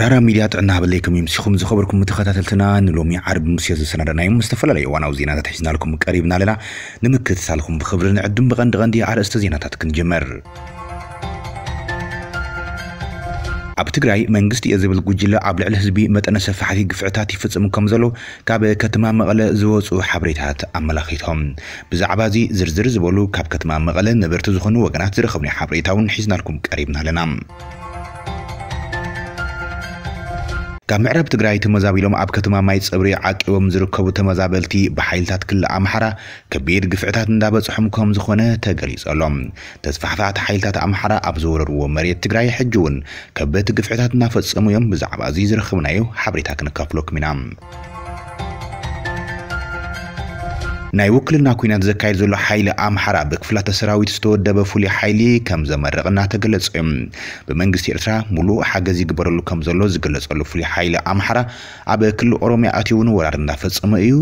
ራራ ሚድያ ጥዕና ሃበለይኩም እዩ ምስኹም ዝኸበርኩም ተኸታተልትና ንሎሚ ዓርቢ ምስ ዝሰናዳናዮም ዝተፈላለዩ እዋናዊ ዜናታት ሒዝናልኩም ቀሪብና ኣለና ንምክትታልኩም ብክብሪ ንዕድም ብቐንዲ ቐንዲ ኣርእስተ ዜናታት ክንጀመር ኣብ ትግራይ መንግስቲ እየ ዝብል ጉጅለ ኣብ ልዕሊ ህዝቢ መጠነ ሰፋሕቲ ግፍዕታት ይፍፅም ከም ዘሎ ካብ ከተማ መቐለ ዝወፁ ሓበሬታት ኣመላኺቶም ብዛዕባ እዚ ዝርዝር ዝበሉ ካብ ከተማ መቐለ ነበርቲ ዝኾኑ ወገናት ዝረኸብኒ ሓበሬታ እውን ሒዝናልኩም ቀሪብና ኣለና ካብ ምዕራብ ትግራይ ተመዛቢሎም ኣብ ከተማ ማይ ፀብሪ ዓቂቦም ዝርከቡ ተመዛበልቲ ብሓይልታት ክልል ኣምሓራ ከቢድ ግፍዕታት እንዳበፅሖም ከም ዝኾነ ተገሊጸሎም ተስፋሕፋሕቲ ሓይልታት ኣምሓራ ኣብ ዘወረርዎ መሬት ትግራይ ሕጂ እውን ከበቲ ግፍዕታት እናፈጸሙ እዮም ብዛዕባ እዚ ዝረኽብናዮ ሓበሬታ ክንካፍለኩም ኢና ናይ ውክልና ኩናት ዘካየድ ዘሎ ሓይሊ ኣምሓራ ብክፍላተ ሰራዊት ዝተወደበ ፍሉይ ሓይሊ ከም ዘመረቕ እናተገለጸ እዩ ብመንግስቲ ኤርትራ ሙሉእ ሓገዝ ይግበረሉ ከም ዘሎ ዝገለጸሉ ፍሉይ ሓይሊ ኣምሓራ ኣብ ክልል ኦሮምያ ኣትዩ እውን ወራር እናፈጸመ እዩ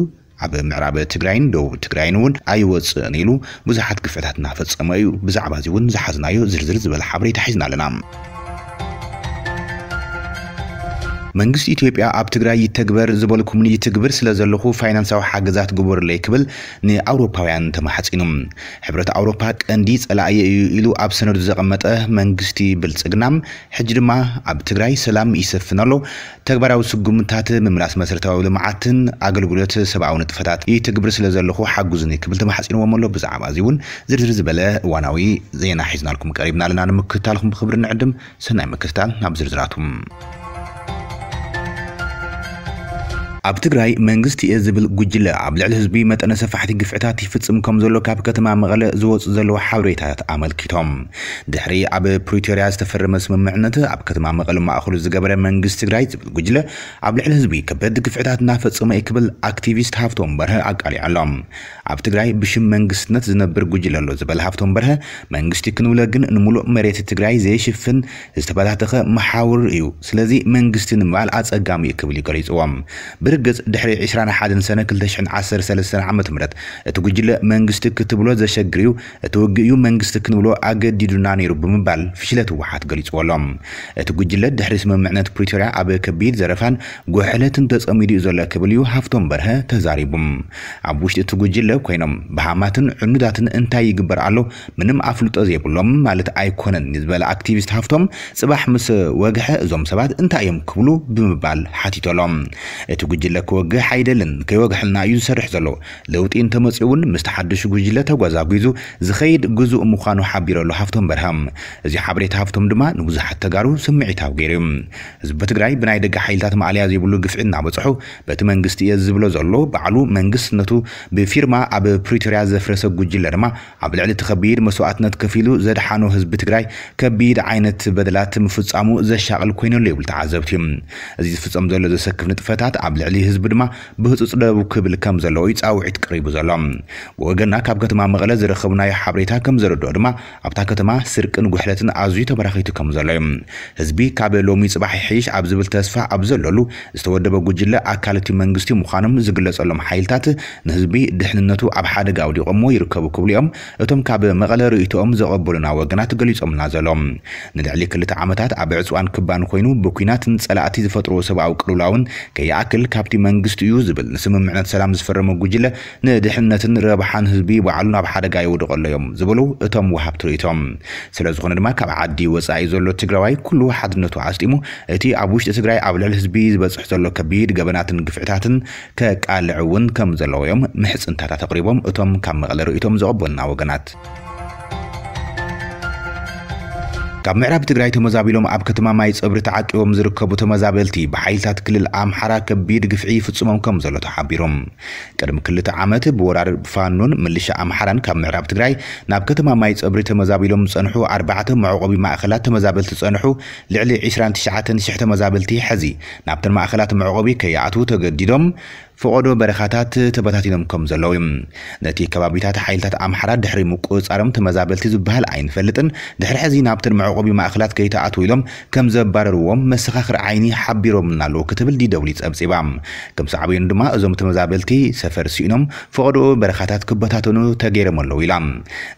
ኣብ ምዕራብ ትግራይን ደቡብ ትግራይን እውን ኣይወፅእን ኢሉ ብዙሓት ግፍዕታት እናፈፀመ እዩ ብዛዕባ እዚ እውን ዝሓዝናዮ ዝርዝር ዝበለ ሓበሬታ ሒዝና ኣለና መንግስቲ ኢትዮጵያ ኣብ ትግራይ ይተግበር ዝበሉ ዝበልኩምኒ ትግብር ስለ ዘለኹ ፋይናንሳዊ ሓገዛት ለይ ክብል ንኣውሮፓውያን ተማሓፂኑ ሕብረት ኣውሮፓ ቀንዲ ፀላእየ እዩ ኢሉ ኣብ ሰነዱ ዘቐመጠ መንግስቲ ብልፅግና ሕጂ ድማ ኣብ ትግራይ ሰላም ይሰፍን ኣሎ ተግባራዊ ስጉምታት ምምላስ መሰረታዊ ልምዓትን ኣገልግሎት ሰብኣዊ ንጥፈታት ይትግብር ስለ ዘለኹ ሓጉዝኒ ክብል ተማሓፂንዎም ኣሎ ብዛዕባ እዚ እውን ዝርዝር ዝበለ እዋናዊ ዜና ሒዝናልኩም ቀሪብና ኣለና ንምክታልኩም ብክብሪ ንዕድም ሰናይ ምክትታል ናብ ዝርዝራቱም ኣብ ትግራይ መንግስቲ እየ ዝብል ጉጅለ ኣብ ልዕሊ ህዝቢ መጠነ ሰፋሕቲ ግፍዕታት ይፍፅም ከም ዘሎ ካብ ከተማ መቐለ ዝወፅእ ዘለዎ ሓበሬታታት ኣመልኪቶም ድሕሪ ኣብ ፕሪቶርያ ዝተፈረመ ስምምዕነት ኣብ ከተማ መቐለ ማእኸሉ ዝገበረ መንግስቲ ትግራይ ዝብል ጉጅለ ኣብ ልዕሊ ህዝቢ ከበድ ግፍዕታት እናፈፀመ ክብል ኣክቲቪስት ሃፍቶም በርሀ ኣቃሊዕ ኣሎም ኣብ ትግራይ ብሽም መንግስትነት ዝነብር ጉጅለ ኣሎ ዝበል ሃፍቶም በርሀ መንግስቲ ክንብለ ግን ንሙሉእ መሬት ትግራይ ዘየሽፍን ዝተበታተኸ መሓውር እዩ ስለዚ መንግስቲ ንምባል ኣፀጋሚ ክብል ይገሊፅዎም ዝርግፅ ድሕሪ 21 ሰነ 213 ዓ ም እቲ ጉጅለ መንግስቲ ክትብሎ ዘሸግር እዩ እቲ ውግእ እዩ መንግስቲ ክንብሎ ኣገዲዱና ነይሩ ብምባል ፍሽለት ህወሓት ገሊፅዎ ኣሎም እቲ ጉጅለ ድሕሪ ስምምዕነት ፕሪቶርያ ኣብ ከቢድ ዘረፋን ጉሕለትን ተፀሚዱ እዩ ዘሎ ክብል እዩ ሃፍቶም በርሀ ተዛሪቡ ኣብ ውሽጢ እቲ ጉጅለ ኮይኖም ብሃማትን ዕኑዳትን እንታይ ይግበር ኣሎ ምንም ኣፍልጦ ዘይብሎም ማለት ኣይኮነን ዝበለ ኣክቲቪስት ሃፍቶም ፅባሕ ምስ ወግሐ እዞም ሰባት እንታይ እዮም ክብሉ ብምባል ሓቲቶሎም እቲ ጉጅለ ክወግሕ ኣይደልን ከይወግሐልና እዩ ዝሰርሕ ዘሎ ለውጢ እንተመፅኡ እውን ምስ ተሓድሽ ጉጅለ ተጓዛጒዙ ዝኸይድ ግዙእ ምዃኑ ሓቢረሉ ሃፍቶም በርሃም እዚ ሓበሬታ ሃፍቶም ድማ ንብዙሓት ተጋሩ ስምዒታዊ ገይሩ ህዝቢ ብትግራይ ብናይ ደገ ሓይልታት ማዕልያ ዘይብሉ ግፍዒ እናበፅሑ በቲ መንግስቲ እየ ዝብሎ ዘሎ በዕሉ መንግስትነቱ ብፊርማ ኣብ ፕሪቶርያ ዘፍረሰ ጉጅለ ድማ ኣብ ልዕሊ እቲ ከቢድ መስዋእትነት መስዋዕትነት ኢሉ ዘድሓኖ ህዝቢ ትግራይ ከቢድ ዓይነት በደላት ምፍፃሙ ዘሻቅል ኮይነሉ ይብል ተዓዘብቲ እዚ ዝፍፀም ዘሎ ዘሰክፍ ንጥፈታት ኣብ ልዕሊ መበሊ ህዝቢ ድማ ብህፁፅ ደቡ ክብል ከም ዘለዎ እዩ ፃውዒት ቀሪቡ ዘሎ ብወገና ካብ ከተማ መቐለ ናይ ሓበሬታ ከም ዘረድኦ ድማ ኣብታ ከተማ ስርቅን ጉሕለትን ኣዝዩ ተበራኺቱ ከም ዘሎ እዩ ህዝቢ ካብ ሎሚ ፅባሕ ሒሽ ኣብ ዝብል ተስፋ ኣብ ዘለሉ ዝተወደበ ጉጅለ ኣካል መንግስቲ ምዃኖም ዝግለጸሎም ሓይልታት ንህዝቢ ድሕንነቱ ኣብ ሓደጋ ኣውዲቖሞ ይርከቡ ክብሉ እዮም እቶም ካብ መቐለ ርእቶኦም ዘቐበሉና ወገናት ገሊፆምና ዘሎም ንልዕሊ ክልተ ዓመታት ኣብ ዕፅዋን ክባን ኮይኑ ብኩናትን ፀላእቲ ዝፈጥርዎ ሰብኣዊ ቅልውላውን ከይኣክል ካ ካብቲ መንግስቲ እዩ ዝብል ንስምምዕነት ሰላም ዝፈረመ ጉጅለ ንድሕንነትን ረብሓን ህዝቢ ባዕሉን ኣብ ሓደጋ ይውድቀሎ እዮም ዝብሉ እቶም ወሃብቲ ርእቶም ስለ ዝኾነ ድማ ካብ ዓዲ ወፃኢ ዘሎ ትግራዋይ ኩሉ ሓድነቱ ኣስጢሙ እቲ ኣብ ውሽጢ ትግራይ ኣብ ልዕሊ ህዝቢ ዝበፅሕ ዘሎ ከቢድ ገበናትን ግፍዕታትን ከቃልዕ እውን ከም ዘለዎ እዮም ምሕፅንታታት ኣቕሪቦም እቶም ካብ መቐለ ርእቶም ዘቐበልና ወገናት ካብ ምዕራብ ትግራይ ተመዛቢሎም ኣብ ከተማ ማይ ፀብሪ ተዓቂቦም ዝርከቡ ተመዛበልቲ ብሓይልታት ክልል ኣምሓራ ከቢድ ግፍዒ ፍፅሞም ከም ዘሎ ተሓቢሮም ቅድሚ ክልተ ዓመት ብወራሪ ፋኖን ምልሻ ኣምሓራን ካብ ምዕራብ ትግራይ ናብ ከተማ ማይ ፀብሪ ተመዛቢሎም ዝፀንሑ ኣርባዕተ መዕቆቢ ማእኸላት ተመዛበልቲ ዝፀንሑ ልዕሊ 29000 ተመዛበልቲ ሕዚ ናብተን ማእኸላት መዕቆቢ ከይኣትዉ ተገዲዶም ፍቐዶ በረኻታት ተበታቲኖም ከም ዘለዉ እዩ ነቲ ከባቢታት ሓይልታት ኣምሓራ ድሕሪ ምቁፅፃሮም ተመዛበልቲ ዝበሃል ኣይንፈልጥን ድሕሪ ሕዚ ናብተን መዕቆቢ ማእኸላት ከይተኣትው ኢሎም ከም ዘባረርዎም መሰኻኽሪ ዓይኒ ሓቢሮምና ኣለዉ ክትብል ዲደብሊ ፀብፂባ ከም ሰዕብዮን ድማ እዞም ተመዛበልቲ ሰፈር ሲኢኖም ፍቐዶ በረኻታት ክበታተኑ ተገይሮም ኣለዉ ኢላ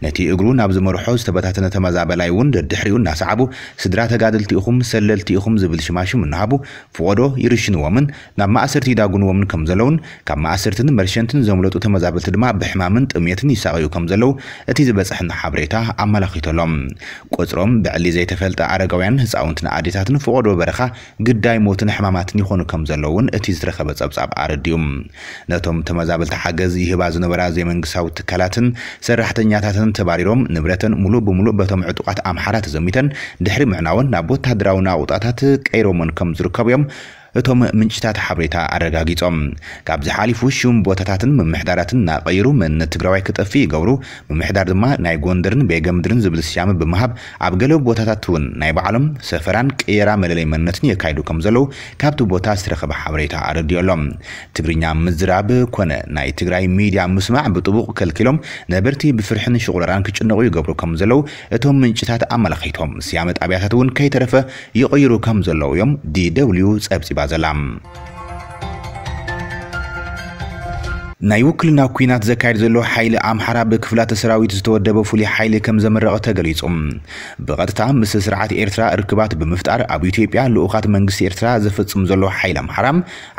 ነቲ እግሩ ናብ ዝመርሖ ዝተበታተነ ተመዛበላይ እውን ደድሕሪኡ እናሰዓቡ ስድራ ተጋደልቲ ኢኹም ሰለልቲ ኢኹም ዝብል ሽማሽም እናሃቡ ፍቐዶ ይርሽንዎምን ናብ ማእሰርቲ ይዳጉንዎምን ከም ዘለዉ ዘለውን ካብ ማእስርትን መርሸንትን ዘምለጡ ተመዛበልቲ ድማ ብሕማምን ጥምየትን ይሳቀዩ ከም ዘለው እቲ ዝበፅሕና ሓበሬታ ኣመላኪቶሎም ቁፅሮም ብዕሊ ዘይተፈልጠ ኣረጋውያን ህፃውንትን ኣዴታትን ፍቆዶ በረኻ ግዳይ ሞትን ሕማማትን ይኮኑ ከም ዘለውን እቲ ዝረኸበ ፀብጻብ ኣረድዩ ነቶም ተመዛበልቲ ሓገዝ ይህባ ዝነበራ ዘይመንግስታዊ ትካላትን ሰራሕተኛታትን ተባሪሮም ንብረተን ሙሉእ ብሙሉእ በቶም ዕጡቃት ኣምሓራ ተዘሚተን ድሕሪ ምዕናውን ናብ ወታደራዊ ናውጣታት ቀይሮምን ከም ዝርከቡ እዮም اتهم منشتات حبريتا عرقاقيتهم كابز حالي فوشيوم بوتاتاتن من محداراتن ناقيرو من تقراوي كتقفي قورو من محدار دما ناي قوندرن بيقامدرن زبل السيام بمهاب عبقلو بوتاتاتون ناي بعالم سفران كيرا ملالي منتن يكايدو كمزلو كابتو بوتا سرخب حبريتا عرقيولهم تقرينيا مزراب كون ناي تقراي ميديا مسمع بطبوق كالكيلوم نابرتي بفرحن شغلران كتشنغو يقبرو كمزلو اتهم منشتات عمل خيتهم سيامة أبياتاتون كي ترفه يقيرو كمزلو يوم دي دوليو سأبسي สลัม ናይ ውክልና ኩናት ዘካየድ ዘሎ ሓይሊ ኣምሓራ ብክፍላተ ሰራዊት ዝተወደበ ፍሉይ ሓይሊ ከም ዘመረቐ ተገሊጹ ብቐጥታ ምስ ስርዓት ኤርትራ ርክባት ብምፍጣር ኣብ ኢትዮጵያ ልኡኻት መንግስቲ ኤርትራ ዘፈጽም ዘሎ ሓይሊ ኣምሓራ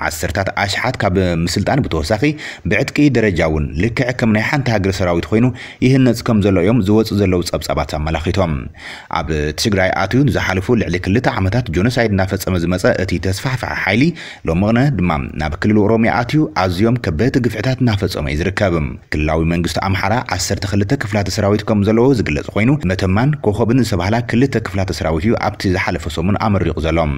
ዓሰርታት ኣሽሓት ካብ ምስልጣን ብተወሳኺ ብዕጥቂ ደረጃ እውን ልክዕ ከም ናይ ሓንቲ ሃገር ሰራዊት ኮይኑ ይህነፅ ከም ዘሎ እዮም ዝወፁ ዘለው ጸብጻባት ኣመላኺቶም ኣብ ትግራይ ኣትዩ ዝሓለፉ ልዕሊ ክልተ ዓመታት ጆኖሳይድ እናፈፀመ ዝመፀ እቲ ተስፋሕፋሕ ሓይሊ ሎሚ ቕነ ድማ ናብ ክልል ኦሮምያ ኣትዩ ኣዝዮም ከበድቲ ግፍዕታ ኩነታት እናፈፀመ እዩ ዝርከብ ክልላዊ መንግስቲ ኣምሓራ 12 ክፍላተ ሰራዊት ከም ዘለዎ ዝግለጽ ኮይኑ መተማን ኮኸብን ዝተባህላ ክልተ ክፍላተ ሰራዊት እዩ ኣብቲ ዝሓለፈ ሰሙን ኣመሪቑ ዘሎም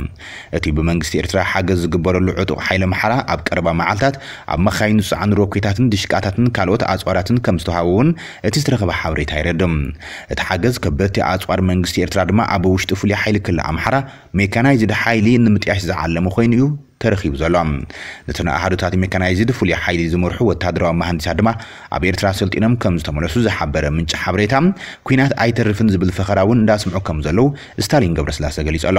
እቲ ብመንግስቲ ኤርትራ ሓገዝ ዝግበረሉ ዕጡቅ ሓይሊ ኣምሓራ ኣብ ቀረባ መዓልታት ኣብ መካይኑ ዝፀዓኑ ሮኬታትን ድሽቃታትን ካልኦት ኣፅዋራትን ከም ዝተዋሃቡ እውን እቲ ዝተረኸበ ሓበሬታ ይረድም እቲ ሓገዝ ከበቲ ኣፅዋር መንግስቲ ኤርትራ ድማ ኣብ ውሽጢ ፍሉይ ሓይሊ ክልል ኣምሓራ ሜካናይዝድ ሓይሊ ንምጥያሽ ዝዓለመ ኮይኑ እዩ ተረኺቡ ዘሎ ነቲ ንኣሃዶታት ሜካናይዝድ ፍሉይ ሓይሊ ዝመርሑ ወታደራዊ መሃንዲሳት ድማ ኣብ ኤርትራ ሰልጢኖም ከም ዝተመለሱ ዝሓበረ ምንጭ ሓበሬታ ኩናት ኣይተርፍን ዝብል ፈኸራ እውን እንዳስምዑ ከም ዘለው ስታሊን ገብረስላሴ ገሊጹ ኣሎ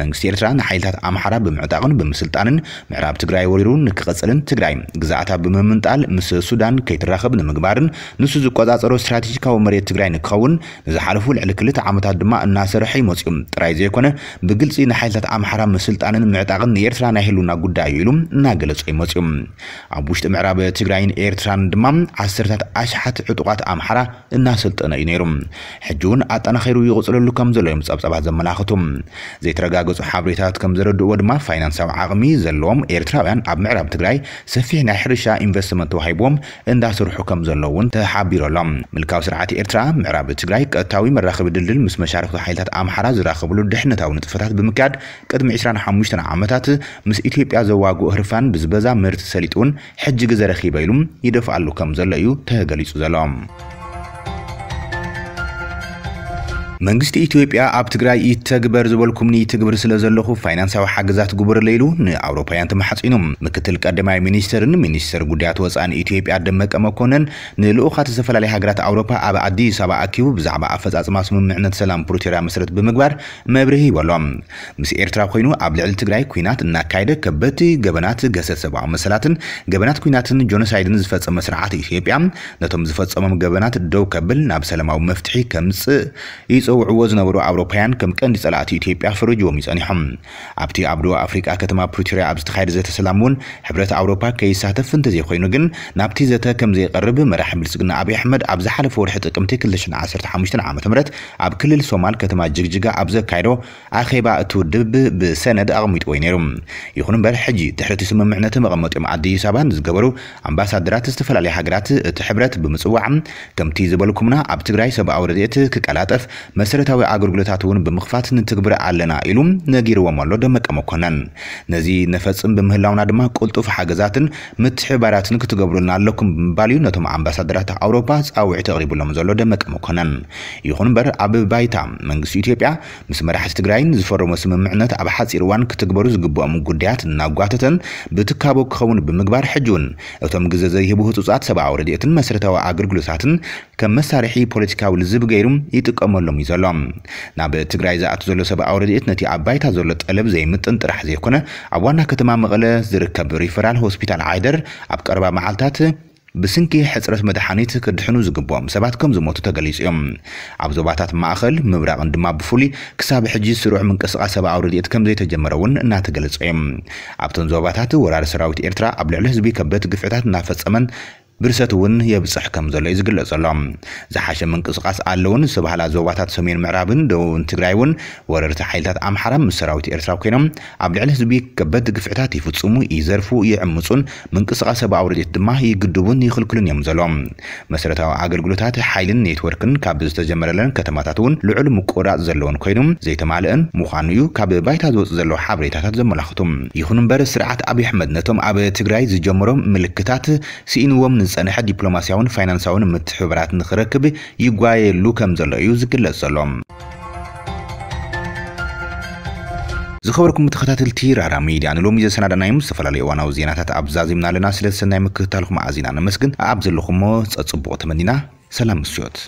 መንግስቲ ኤርትራ ንሓይልታት ኣምሓራ ብምዕጣቕን ብምስልጣንን ምዕራብ ትግራይ ወሪሩ ንክቐፅልን ትግራይ ግዛኣታ ብምምንጣል ምስ ሱዳን ከይትራኸብ ንምግባርን ንሱ ዝቆፃፀሮ ስትራቴጂካዊ መሬት ትግራይ ንክኸውን ንዝሓለፉ ልዕሊ ክልተ ዓመታት ድማ እናሰርሐ ይመፅኡ ጥራይ ዘይኮነ ብግልፂ ንሓይልታት ኣምሓራ ምስልጣንን ምዕጣቕን ንኤርትራ ናይ كاهلونا قد عيلهم ناقلت إيماتهم أبوشت معرابة تقرأين إيرتران دمام عسرتات أشحات عطوقات أمحرة الناسلت أنا ينيرم حجون أتانا خيرو يغسل لكم زلو يمساب سبع زمناختهم زي ترقاقص حابريتات كم زرد ودما فاينانسا وعغمي زلوم إيرتراويان أب معراب تقرأي سفيه نحرشا إنفستمنت وحيبوم انداسر حكم زلوون تحابيرو لهم ملكاو سرعات إيرترا معراب تقرأي كتاوي مراخب دلدل مس مشاركة حيلتات أمحرة زراخبلو دحنتاو نتفتات بمكاد قدم 25 عامتات مس ምስ ኢትዮጵያ ዘዋግኡ ህርፋን ብዝበዛ ምህርቲ ሰሊጡን ሕጂ ግዜ ረኺበ ኢሉ ይደፍኣሉ ከም ዘሎ እዩ ተገሊጹ ዘሎም መንግስቲ ኢትዮጵያ ኣብ ትግራይ ይተግበር ዝበልኩምኒ ትግብር ስለ ዘለኹ ፋይናንሳዊ ሓገዛት ግቡር ለኢሉ ንኣውሮፓውያን ተማሓፂኑ ምክትል ቀዳማይ ሚኒስትርን ሚኒስትር ጉዳያት ወፃእን ኢትዮጵያ ደመቀ መኮነን ንልኡኻት ዝተፈላለዩ ሃገራት ኣውሮፓ ኣብ ኣዲስ ኣበባ ኣኪቡ ብዛዕባ ኣፈፃፅማ ስምምዕነት ሰላም ፕሪቶርያ መሰረት ብምግባር መብርሂ ይበሎም ምስ ኤርትራ ኮይኑ ኣብ ልዕሊ ትግራይ ኩናት እናካየደ ከበቲ ገበናት ገሰት ሰብኣዊ መሰላትን ገበናት ኩናትን ጆኖሳይድን ዝፈፀመ ስርዓት ኢትዮጵያ ነቶም ዝፈፀሞም ገበናት ደው ከብል ናብ ሰላማዊ መፍትሒ ከምፅእ ዝፅውዕዎ ዝነበሩ ኣውሮፓውያን ከም ቀንዲ ፀላእቲ ኢትዮጵያ ፈረጅዎም ይፀኒሖም ኣብቲ ኣብ ደቡብ ኣፍሪቃ ከተማ ፕሪቶርያ ኣብ ዝተካየደ ዘተ ሰላም እውን ሕብረት ኣውሮፓ ከይሳተፍ እንተዘይኮይኑ ግን ናብቲ ዘተ ከም ዘይቀርብ መራሒ ብልፅግና ኣብዪ ኣሕመድ ኣብ ዝሓለፈ ወርሒ ጥቅምቲ 215 ዓ ም ኣብ ክልል ሶማል ከተማ ጅግጅጋ ኣብ ዘካይዶ ኣኼባ እቲ ውድብ ብሰነድ ኣቕሚጥዎ እዩ ነይሩ ይኹን እምበር ሕጂ ድሕሪ እቲ ስምምዕነት መቐመጢኦም ኣዲስ ኣበባን ዝገበሩ ኣምባሳደራት ዝተፈላለየ ሃገራት እቲ ሕብረት ብምፅዋዕ ከምቲ ዝበልኩምና ኣብ ትግራይ ሰብኣዊ ረድኤት ክቀላጠፍ መሰረታዊ አገልግሎታት ኣገልግሎታትውን ብምኽፋት ንትግብረ ኣለና ኢሉ ነጊርዎም ኣሎ ደመቀ መኮነን ነዚ ነፈፅም ብምህላውና ድማ ቁልጡፍ ሓገዛትን ምትሕባራትን ክትገብሩልና ኣለኩም ብምባል እዩ ነቶም ኣምባሳደራት ኣውሮፓ ፃውዒ ተቕሪቡሎም ዘሎ ደመቀ መኮነን ይኹን እምበር ኣብ ባይታ መንግስቲ ኢትዮጵያ ምስ መራሕቲ ትግራይን ዝፈረሞ ስምምዕነት ኣብ ሓፂር እዋን ክትግበሩ ዝግብኦም ጉዳያት እናጓተተን ብትካቦ ክኸውን ብምግባር ሕጂ እውን እቶም ግዜ ዘይህቡ ህፁፃት ሰብኣዊ ረድኤትን መሰረታዊ ኣገልግሎታትን ከም መሳርሒ ፖለቲካዊ ልዝብ ገይሩ ይጥቀመሎም እዩ ዘሎ ናብ ትግራይ ዝኣቱ ዘሎ ሰብኣዊ ረድኤት ነቲ ኣብ ባይታ ዘሎ ጠለብ ዘይምጥን ጥራሕ ዘይኮነ ኣብ ዋና ከተማ መቐለ ዝርከብ ሪፈራል ሆስፒታል ዓይደር ኣብ ቀረባ መዓልታት ብስንኪ ሕፅረት መድሓኒት ክድሕኑ ዝግብኦም ሰባት ከም ዝሞቱ ተገሊጹ እዮም ኣብ ዞባታት ማእኸል ምብራቕን ድማ ብፍሉይ ክሳብ ሕጂ ስሩዕ ምንቅስቓስ ሰብኣዊ ረድኤት ከም ዘይተጀመረ እውን እናተገለጸ እዮም ኣብተን ዞባታት ወራሪ ሰራዊት ኤርትራ ኣብ ልዕሊ ህዝቢ ከበድቲ ግፍዕታት እናፈፀመን ብርሰት እውን የብፅሕ ከም ዘሎ እዩ ዝግለጽ ዘሎ ዝሓሸ ምንቅስቓስ ኣለውን ዝተባህላ ዞባታት ሰሜን ምዕራብን ደቡብን ትግራይ እውን ወረርቲ ሓይልታት ኣምሓራ ምስ ሰራዊት ኤርትራ ኮይኖም ኣብ ልዕሊ ህዝቢ ከበድ ግፍዕታት ይፍፅሙ ይዘርፉ ይዕምፁን ምንቅስቓስ ሰብኣዊ ረድኤት ድማ ይግድቡን ይኽልክሉን እዮም ዘሎም መሰረታዊ ኣገልግሎታት ሓይልን ኔትወርክን ካብ ዝተጀመረለን ከተማታት እውን ልዑል ምቁራፅ ዘለዎን ኮይኑ ዘይተማልአን ምዃኑ እዩ ካብ ባይታ ዝወፅእ ዘሎ ሓበሬታታት ዘመላኽቱ ይኹን እምበር ስርዓት ኣብዪ ኣሕመድ ነቶም ኣብ ትግራይ ዝጀመሮም ምልክታት ስኢንዎም ዝጸንሐ ዲፕሎማስያውን ፋይናንሳውን ምትሕብራት ንኽረክብ ይጓየሉ ከም ዘሎ እዩ ዝግለጽ ዘሎም ዝኸበርኩም ተኸታተልቲ ራራ ሚድያ ንሎሚ ዘሰናዳናዮም ዝተፈላለዩ እዋናዊ ዜናታት ኣብዛዚምና ኣለና ስለ ሰናይ ምክትታልኩም ኣዚና ንመስግን ኣብ ዘለኹሞ ፀፅቡቕ ተመኒና ሰላም ምስዮት